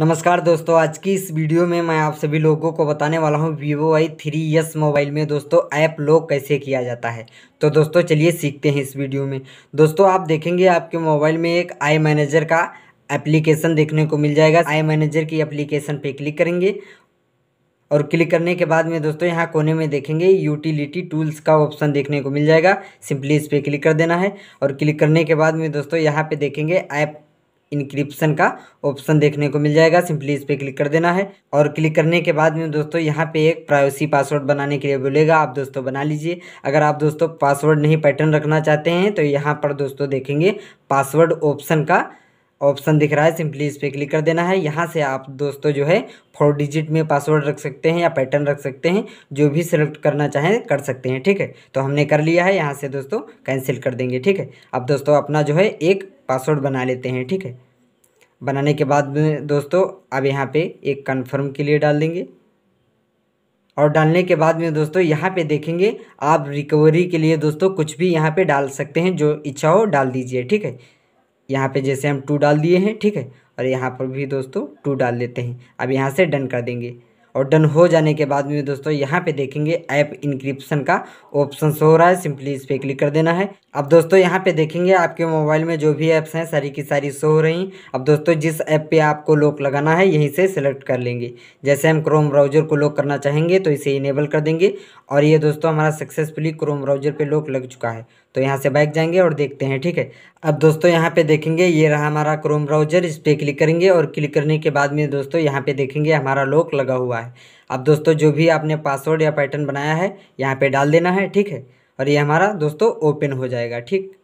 नमस्कार दोस्तों आज की इस वीडियो में मैं आप सभी लोगों को बताने वाला हूँ Vivo Y three S mobile में दोस्तों ऐप लॉक कैसे किया जाता है तो दोस्तों चलिए सीखते हैं इस वीडियो में दोस्तों आप देखेंगे आपके मोबाइल में एक आई मैनेजर का एप्लीकेशन देखने को मिल जाएगा आई मैनेजर की एप्लीकेशन पर क्लिक करेंगे और क्लिक करने के बाद में दोस्तों यहाँ कोने में देखेंगे यूटिलिटी टूल्स का ऑप्शन देखने को मिल जाएगा सिंपली इस पर क्लिक कर देना है और क्लिक करने के बाद में दोस्तों यहाँ पे देखेंगे ऐप इनक्रिप्शन का ऑप्शन देखने को मिल जाएगा सिंपली इस पर क्लिक कर देना है और क्लिक करने के बाद में दोस्तों यहाँ पे एक प्राइवेसी पासवर्ड बनाने के लिए बोलेगा आप दोस्तों बना लीजिए अगर आप दोस्तों पासवर्ड नहीं पैटर्न रखना चाहते हैं तो यहाँ पर दोस्तों देखेंगे पासवर्ड ऑप्शन का ऑप्शन दिख रहा है सिंपली इस पर क्लिक कर देना है यहाँ से आप दोस्तों जो है फोर डिजिट में पासवर्ड रख सकते हैं या पैटर्न रख सकते हैं जो भी सेलेक्ट करना चाहें कर सकते हैं ठीक है तो हमने कर लिया है यहाँ से दोस्तों कैंसिल कर देंगे ठीक है अब दोस्तों अपना जो है एक पासवर्ड बना लेते हैं ठीक है बनाने के बाद दोस्तों अब यहाँ पर एक कन्फर्म के लिए डाल देंगे और डालने के बाद में दोस्तों यहाँ पे देखेंगे आप रिकवरी के लिए दोस्तों कुछ भी यहाँ पे डाल सकते हैं जो इच्छा हो डाल दीजिए ठीक है यहाँ पे जैसे हम टू डाल दिए हैं ठीक है और यहाँ पर भी दोस्तों टू डाल लेते हैं अब यहाँ से डन कर देंगे और डन हो जाने के बाद में दोस्तों यहाँ पे देखेंगे ऐप इंक्रिप्शन का ऑप्शन हो रहा है सिंपली इस पर क्लिक कर देना है अब दोस्तों यहाँ पे देखेंगे आपके मोबाइल में जो भी ऐप्स हैं सारी की सारी शो हो रही अब दोस्तों जिस ऐप पे आपको लॉक लगाना है यहीं से सिलेक्ट कर लेंगे जैसे हम क्रोम ब्राउजर को लॉक करना चाहेंगे तो इसे इनेबल कर देंगे और ये दोस्तों हमारा सक्सेसफुली क्रोम ब्राउजर पे लॉक लग चुका है तो यहाँ से बाइक जाएंगे और देखते हैं ठीक है अब दोस्तों यहाँ पे देखेंगे ये रहा हमारा क्रोम ब्राउजर इस पर क्लिक करेंगे और क्लिक करने के बाद में दोस्तों यहाँ पे देखेंगे हमारा लॉक लगा हुआ है है अब दोस्तों जो भी आपने पासवर्ड या पैटर्न बनाया है यहाँ पे डाल देना है ठीक है और ये हमारा दोस्तों ओपन हो जाएगा ठीक